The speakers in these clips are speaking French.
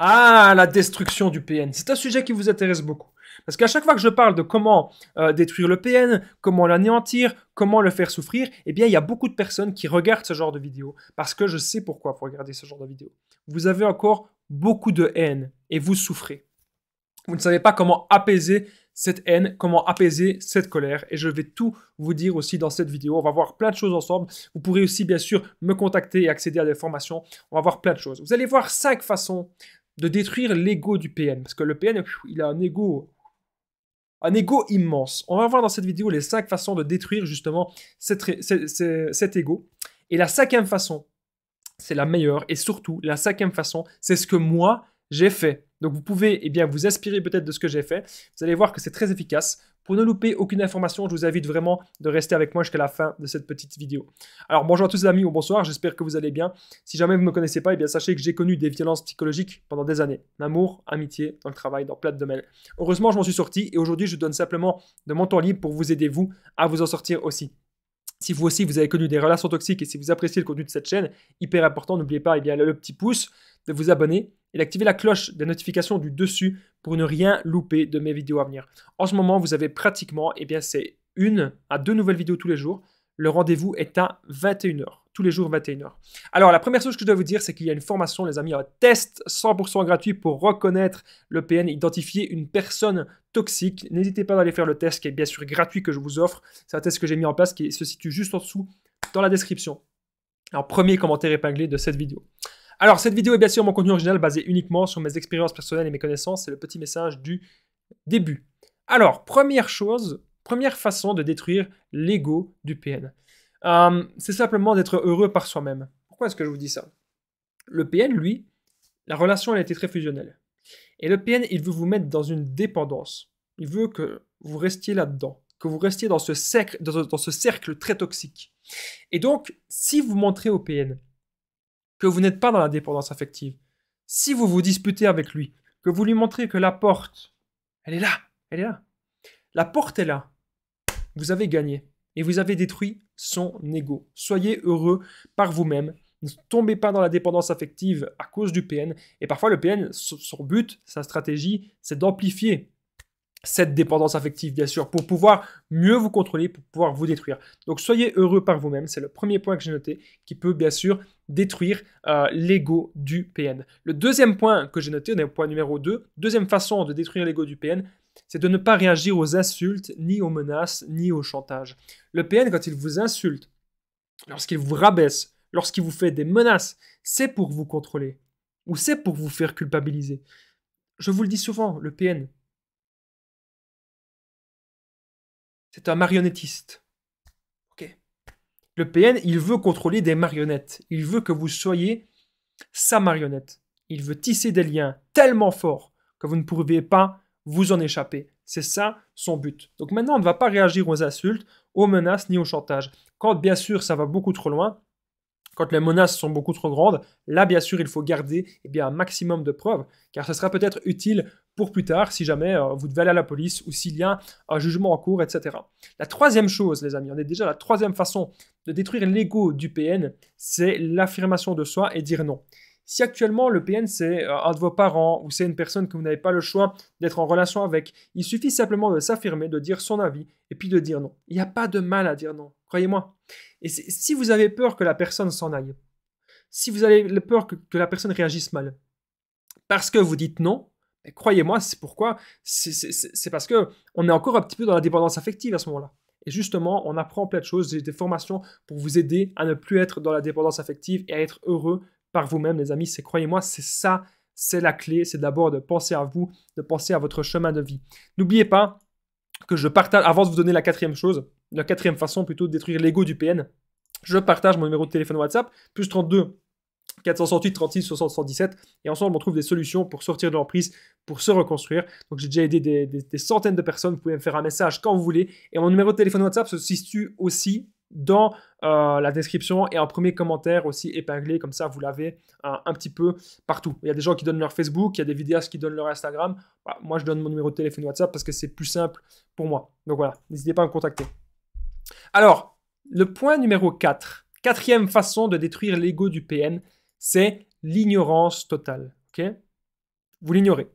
Ah, la destruction du PN. C'est un sujet qui vous intéresse beaucoup. Parce qu'à chaque fois que je parle de comment euh, détruire le PN, comment l'anéantir, comment le faire souffrir, eh bien, il y a beaucoup de personnes qui regardent ce genre de vidéos. Parce que je sais pourquoi vous regarder ce genre de vidéos. Vous avez encore beaucoup de haine et vous souffrez. Vous ne savez pas comment apaiser cette haine, comment apaiser cette colère. Et je vais tout vous dire aussi dans cette vidéo. On va voir plein de choses ensemble. Vous pourrez aussi, bien sûr, me contacter et accéder à des formations. On va voir plein de choses. Vous allez voir cinq façons de détruire l'ego du PN. Parce que le PN, il a un ego, un ego immense. On va voir dans cette vidéo les cinq façons de détruire justement cet ego. Et la cinquième façon, c'est la meilleure. Et surtout, la cinquième façon, c'est ce que moi, j'ai fait. Donc vous pouvez eh bien, vous inspirer peut-être de ce que j'ai fait. Vous allez voir que c'est très efficace. Pour ne louper aucune information, je vous invite vraiment de rester avec moi jusqu'à la fin de cette petite vidéo. Alors bonjour à tous les amis ou bonsoir, j'espère que vous allez bien. Si jamais vous ne me connaissez pas, eh bien sachez que j'ai connu des violences psychologiques pendant des années. L'amour, amitié, dans le travail, dans plein de domaines. Heureusement, je m'en suis sorti et aujourd'hui, je donne simplement de mon temps libre pour vous aider, vous, à vous en sortir aussi. Si vous aussi, vous avez connu des relations toxiques et si vous appréciez le contenu de cette chaîne, hyper important, n'oubliez pas eh bien, le petit pouce, de vous abonner et la cloche des notifications du dessus pour ne rien louper de mes vidéos à venir. En ce moment, vous avez pratiquement, eh bien c'est une à deux nouvelles vidéos tous les jours. Le rendez-vous est à 21h, tous les jours 21h. Alors la première chose que je dois vous dire, c'est qu'il y a une formation, les amis, un test 100% gratuit pour reconnaître le PN, identifier une personne toxique. N'hésitez pas à aller faire le test qui est bien sûr gratuit que je vous offre. C'est un test que j'ai mis en place qui se situe juste en dessous dans la description. Alors premier commentaire épinglé de cette vidéo. Alors, cette vidéo est bien sûr mon contenu original basé uniquement sur mes expériences personnelles et mes connaissances. C'est le petit message du début. Alors, première chose, première façon de détruire l'ego du PN. Euh, c'est simplement d'être heureux par soi-même. Pourquoi est-ce que je vous dis ça Le PN, lui, la relation, elle était très fusionnelle. Et le PN, il veut vous mettre dans une dépendance. Il veut que vous restiez là-dedans, que vous restiez dans ce, cercle, dans ce cercle très toxique. Et donc, si vous montrez au PN que vous n'êtes pas dans la dépendance affective. Si vous vous disputez avec lui, que vous lui montrez que la porte, elle est là, elle est là. La porte est là. Vous avez gagné et vous avez détruit son ego. Soyez heureux par vous-même. Ne tombez pas dans la dépendance affective à cause du PN. Et parfois, le PN, son but, sa stratégie, c'est d'amplifier cette dépendance affective, bien sûr, pour pouvoir mieux vous contrôler, pour pouvoir vous détruire. Donc soyez heureux par vous-même, c'est le premier point que j'ai noté, qui peut bien sûr détruire euh, l'ego du PN. Le deuxième point que j'ai noté, on est au point numéro 2, deuxième façon de détruire l'ego du PN, c'est de ne pas réagir aux insultes, ni aux menaces, ni au chantage. Le PN, quand il vous insulte, lorsqu'il vous rabaisse, lorsqu'il vous fait des menaces, c'est pour vous contrôler, ou c'est pour vous faire culpabiliser. Je vous le dis souvent, le PN, c'est un marionnettiste. Le PN, il veut contrôler des marionnettes. Il veut que vous soyez sa marionnette. Il veut tisser des liens tellement forts que vous ne pouvez pas vous en échapper. C'est ça son but. Donc maintenant, on ne va pas réagir aux insultes, aux menaces ni au chantage. Quand bien sûr ça va beaucoup trop loin, quand les menaces sont beaucoup trop grandes, là bien sûr il faut garder eh bien, un maximum de preuves, car ce sera peut-être utile pour plus tard si jamais euh, vous devez aller à la police ou s'il y a un jugement en cours, etc. La troisième chose, les amis, on est déjà la troisième façon de détruire l'ego du PN, c'est l'affirmation de soi et dire non. Si actuellement le PN c'est euh, un de vos parents ou c'est une personne que vous n'avez pas le choix d'être en relation avec, il suffit simplement de s'affirmer, de dire son avis et puis de dire non. Il n'y a pas de mal à dire non croyez-moi. Et si vous avez peur que la personne s'en aille, si vous avez peur que, la personne réagisse mal, parce que vous dites non, ben, croyez-moi, c'est pourquoi, c'est parce que on est encore un petit peu dans la dépendance affective à ce moment-là. Et justement, on apprend plein de choses, des formations pour vous aider à ne plus être dans la dépendance affective et à être heureux par vous-même, les amis. C'est croyez-moi, c'est ça, c'est la clé, c'est d'abord de penser à vous, de penser à votre chemin de vie. N'oubliez pas que je partage, avant de vous donner la quatrième chose, la quatrième façon plutôt de détruire l'ego du PN. Je partage mon numéro de téléphone WhatsApp, plus 32 468 36 60 et ensemble on trouve des solutions pour sortir de l'emprise, pour se reconstruire. Donc j'ai déjà aidé des, centaines de personnes, vous pouvez me faire un message quand vous voulez et mon numéro de téléphone WhatsApp se situe aussi dans euh, la description et en premier commentaire aussi épinglé, comme ça vous l'avez un petit peu partout. Il y a des gens qui donnent leur Facebook, il y a des vidéastes qui donnent leur Instagram. Bah, moi je donne mon numéro de téléphone WhatsApp parce que c'est plus simple pour moi. Donc voilà, n'hésitez pas à me contacter. Alors, le point numéro 4, quatrième façon de détruire l'ego du PN, c'est l'ignorance totale. Vous l'ignorez.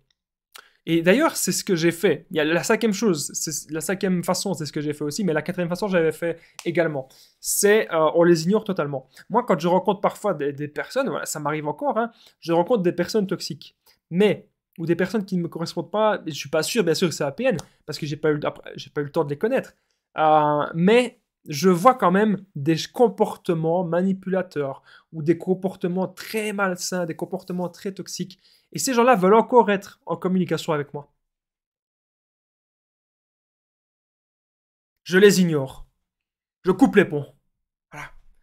Et d'ailleurs, c'est ce que j'ai fait. Il y a la cinquième chose, c'est la cinquième façon, c'est ce que j'ai fait aussi, mais la quatrième façon, j'avais fait également. C'est, euh, on les ignore totalement. Moi, quand je rencontre parfois des, personnes, ça m'arrive encore, hein, je rencontre des personnes toxiques, mais ou des personnes qui ne me correspondent pas. Je ne suis pas sûr, bien sûr, que c'est PN, parce que j'ai pas j'ai pas eu le temps de les connaître. Euh, mais je vois quand même des comportements manipulateurs ou des comportements très malsains, des comportements très toxiques. Et ces gens-là veulent encore être en communication avec moi. Je les ignore. Je coupe les ponts.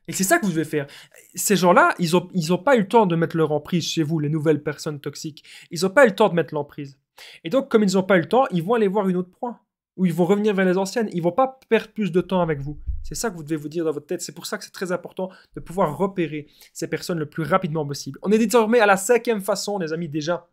Et c'est ça que vous devez faire. Ces gens-là, ils n'ont pas eu le temps de mettre leur emprise chez vous, les nouvelles personnes toxiques. Ils n'ont pas eu le temps de mettre l'emprise. Et donc, comme ils n'ont pas eu le temps, ils vont aller voir une autre proie où ils vont revenir vers les anciennes. Ils vont pas perdre plus de temps avec vous. C'est ça que vous devez vous dire dans votre tête. C'est pour ça que c'est très important de pouvoir repérer ces personnes le plus rapidement possible. On est désormais à la cinquième façon, les amis, déjà.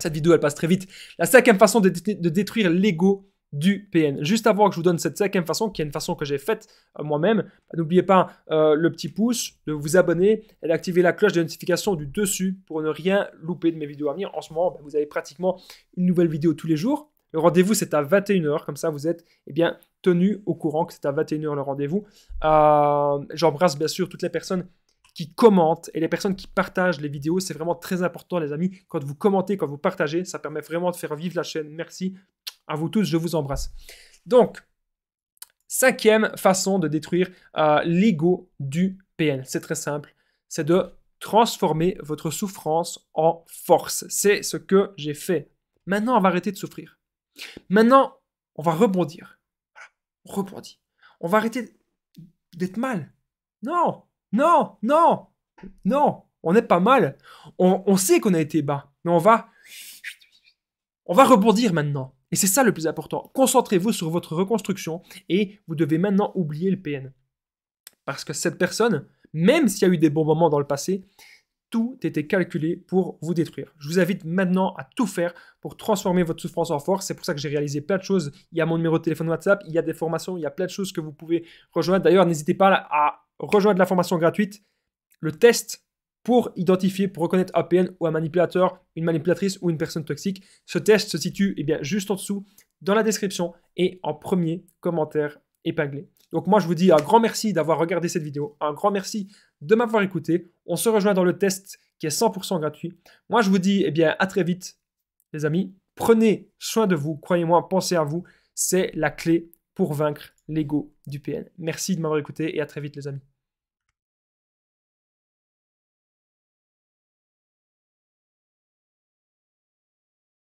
Cette vidéo, elle passe très vite. La cinquième façon de, détruire l'ego du PN. Juste avant que je vous donne cette cinquième façon, qui est une façon que j'ai faite euh, moi-même, bah, n'oubliez pas euh, le petit pouce, de vous abonner et d'activer la cloche de notification du dessus pour ne rien louper de mes vidéos à venir. En ce moment, bah, vous avez pratiquement une nouvelle vidéo tous les jours. Le rendez-vous, c'est à 21h. Comme ça, vous êtes eh bien, tenu au courant que c'est à 21h le rendez-vous. Euh, j'embrasse bien sûr toutes les personnes qui commentent et les personnes qui partagent les vidéos. C'est vraiment très important, les amis. Quand vous commentez, quand vous partagez, ça permet vraiment de faire vivre la chaîne. Merci à vous tous. Je vous embrasse. Donc, cinquième façon de détruire euh, l'ego du PN. C'est très simple. C'est de transformer votre souffrance en force. C'est ce que j'ai fait. Maintenant, on va arrêter de souffrir. Maintenant, on va rebondir. on va arrêter d'être mal. Non, non, non, non, on n'est pas mal. On, sait qu'on a été bas, mais on va, on va rebondir maintenant. Et c'est ça le plus important. Concentrez-vous sur votre reconstruction et vous devez maintenant oublier le PN. Parce que cette personne, même s'il y a eu des bons moments dans le passé, tout était calculé pour vous détruire. Je vous invite maintenant à tout faire pour transformer votre souffrance en force. C'est pour ça que j'ai réalisé plein de choses. Il y a mon numéro de téléphone WhatsApp, il y a des formations, il y a plein de choses que vous pouvez rejoindre. D'ailleurs, n'hésitez pas à rejoindre la formation gratuite, le test pour identifier, pour reconnaître un PN ou un manipulateur, une manipulatrice ou une personne toxique. Ce test se situe eh bien, juste en dessous, dans la description et en premier commentaire épinglé. Donc moi, je vous dis un grand merci d'avoir regardé cette vidéo, un grand merci de m'avoir écouté. On se rejoint dans le test qui est 100% gratuit. Moi, je vous dis eh bien à très vite, les amis. Prenez soin de vous, croyez-moi, pensez à vous. C'est la clé pour vaincre l'ego du PN. Merci de m'avoir écouté et à très vite, les amis.